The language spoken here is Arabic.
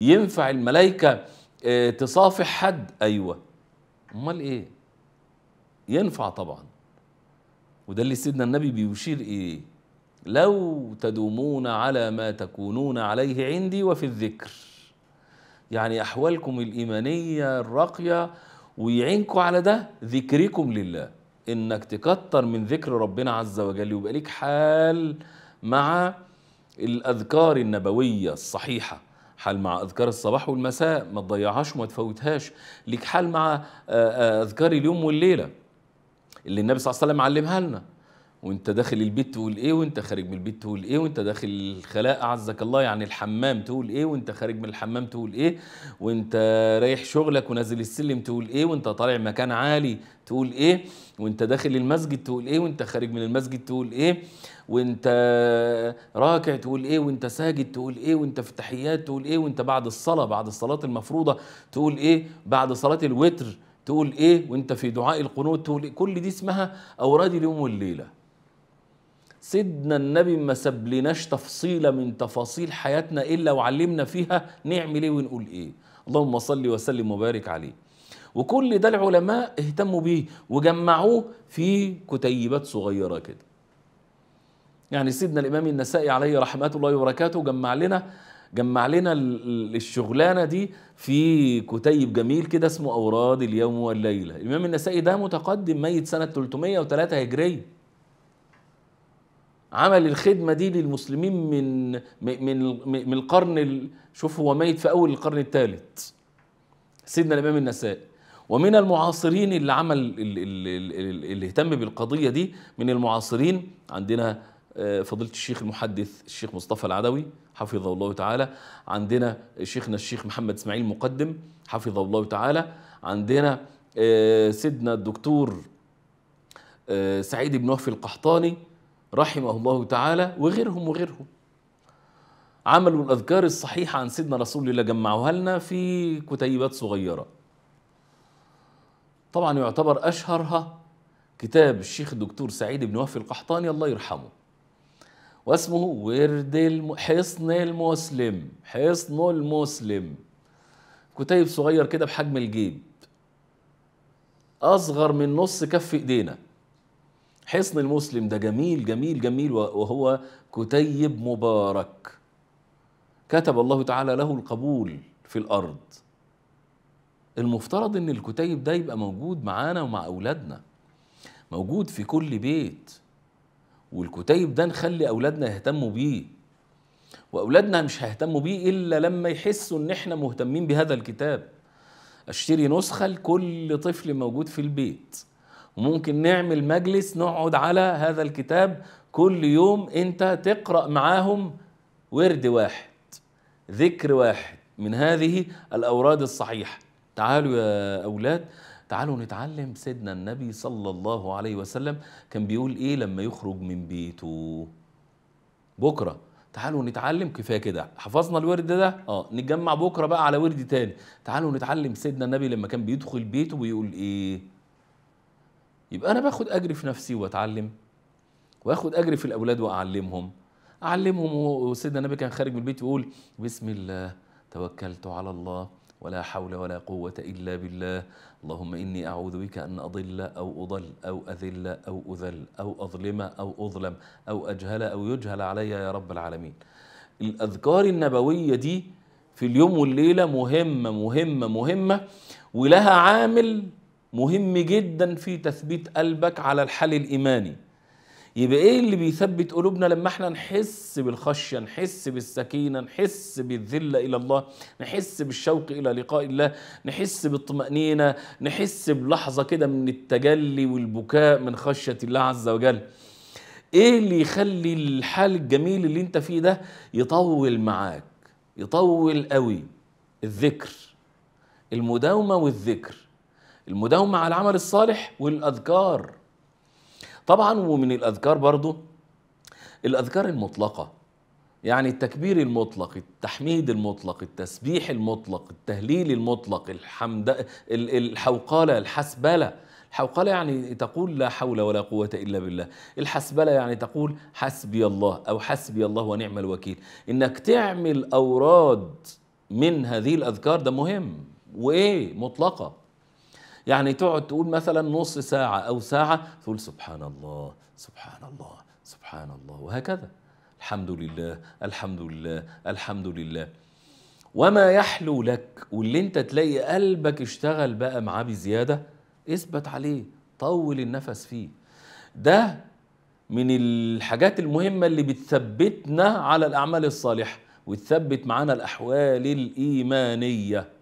ينفع الملائكة آه، تصافح حد أيوة أمال إيه ينفع طبعا وده اللي سيدنا النبي بيشير إيه لو تدومون على ما تكونون عليه عندي وفي الذكر يعني أحوالكم الإيمانية الراقية ويعينكم على ده ذكركم لله إنك تكتر من ذكر ربنا عز وجل يبقى ليك حال مع الأذكار النبوية الصحيحة حال مع اذكار الصباح والمساء ما تضيعهاش وما تفوتهاش ليك حال مع آه، آه، اذكار اليوم والليله اللي النبي صلى الله عليه وسلم علمها لنا وانت داخل البيت تقول ايه وانت خارج من البيت تقول ايه وانت داخل الخلاء اعزك الله يعني الحمام تقول ايه وانت خارج من الحمام تقول ايه وانت رايح شغلك ونازل السلم تقول ايه وانت طالع مكان عالي تقول ايه وانت داخل المسجد تقول ايه وانت خارج من المسجد تقول ايه وانت راكع تقول ايه وانت ساجد تقول ايه وانت في التحيات تقول ايه وانت بعد الصلاه بعد الصلاه المفروضه تقول ايه بعد صلاه الوتر تقول ايه وانت في دعاء القنوت تقول إيه؟ كل دي اسمها اورادي اليوم والليله سيدنا النبي ما سابلناش تفصيله من تفاصيل حياتنا الا وعلمنا فيها نعمل ايه ونقول ايه اللهم صل وسلم وبارك عليه وكل ده العلماء اهتموا بيه وجمعوه في كتيبات صغيره كده يعني سيدنا الامام النسائي عليه رحمه الله وبركاته جمع لنا جمع لنا الشغلانه دي في كتيب جميل كده اسمه اوراد اليوم والليله الامام النسائي ده متقدم ميت سنه 303 هجريه عمل الخدمه دي للمسلمين من من من القرن شوف هو ميت في اول القرن الثالث سيدنا الامام النسائي ومن المعاصرين اللي عمل اللي اهتم بالقضيه دي من المعاصرين عندنا آه، فضيله الشيخ المحدث الشيخ مصطفى العدوي حفظه الله تعالى عندنا شيخنا الشيخ محمد اسماعيل مقدم حفظه الله تعالى عندنا آه، سيدنا الدكتور آه، سعيد بن وفي القحطاني رحمه الله تعالى وغيرهم وغيرهم عملوا الأذكار الصحيحة عن سيدنا رسول الله جمعوها لنا في كتيبات صغيرة طبعا يعتبر أشهرها كتاب الشيخ الدكتور سعيد بن وفي القحطاني الله يرحمه واسمه ورد الم... حصن المسلم حصن المسلم كتيب صغير كده بحجم الجيب أصغر من نص كف إيدينا حصن المسلم ده جميل جميل جميل وهو كتيب مبارك كتب الله تعالى له القبول في الأرض المفترض ان الكتيب ده يبقى موجود معانا ومع أولادنا موجود في كل بيت والكتيب ده نخلي أولادنا يهتموا بيه وأولادنا مش هيهتموا بيه إلا لما يحسوا إن إحنا مهتمين بهذا الكتاب أشتري نسخة لكل طفل موجود في البيت وممكن نعمل مجلس نقعد على هذا الكتاب كل يوم انت تقرأ معاهم ورد واحد ذكر واحد من هذه الأوراد الصحيحة تعالوا يا أولاد تعالوا نتعلم سيدنا النبي صلى الله عليه وسلم كان بيقول إيه لما يخرج من بيته بكرة تعالوا نتعلم كفايه كده حفظنا الورد ده اه نتجمع بكره بقى على ورد تاني تعالوا نتعلم سيدنا النبي لما كان بيدخل بيته ويقول ايه يبقى انا باخد اجري في نفسي واتعلم واخد اجري في الاولاد واعلمهم اعلمهم وسيدنا النبي كان خارج من البيت يقول بسم الله توكلت على الله ولا حول ولا قوة إلا بالله اللهم إني أعوذ بك أن أضل أو أضل أو أذل أو أذل أو أظلم أو أظلم أو أجهل أو يجهل علي يا رب العالمين الأذكار النبوية دي في اليوم والليلة مهمة مهمة مهمة ولها عامل مهم جدا في تثبيت قلبك على الحل الايماني يبقى ايه اللي بيثبت قلوبنا لما احنا نحس بالخشيه نحس بالسكينه نحس بالذله الى الله نحس بالشوق الى لقاء الله نحس بالطمانينه نحس بلحظه كده من التجلي والبكاء من خشيه الله عز وجل ايه اللي يخلي الحال الجميل اللي انت فيه ده يطول معاك يطول قوي الذكر المداومه والذكر المداومة على العمل الصالح والأذكار طبعا ومن الأذكار برضو الأذكار المطلقة يعني التكبير المطلق التحميد المطلق التسبيح المطلق التهليل المطلق الحمد الحوقالة الحسبلة الحوقلة يعني تقول لا حول ولا قوة إلا بالله الحسبلة يعني تقول حسبي الله أو حسبي الله ونعم الوكيل إنك تعمل أوراد من هذه الأذكار ده مهم وإيه مطلقة يعني تقعد تقول مثلا نص ساعة أو ساعة تقول سبحان الله سبحان الله سبحان الله وهكذا الحمد لله الحمد لله الحمد لله وما يحلو لك واللي انت تلاقي قلبك اشتغل بقى معاه بزيادة اثبت عليه طول النفس فيه ده من الحاجات المهمة اللي بتثبتنا على الأعمال الصالحة وتثبت معانا الأحوال الإيمانية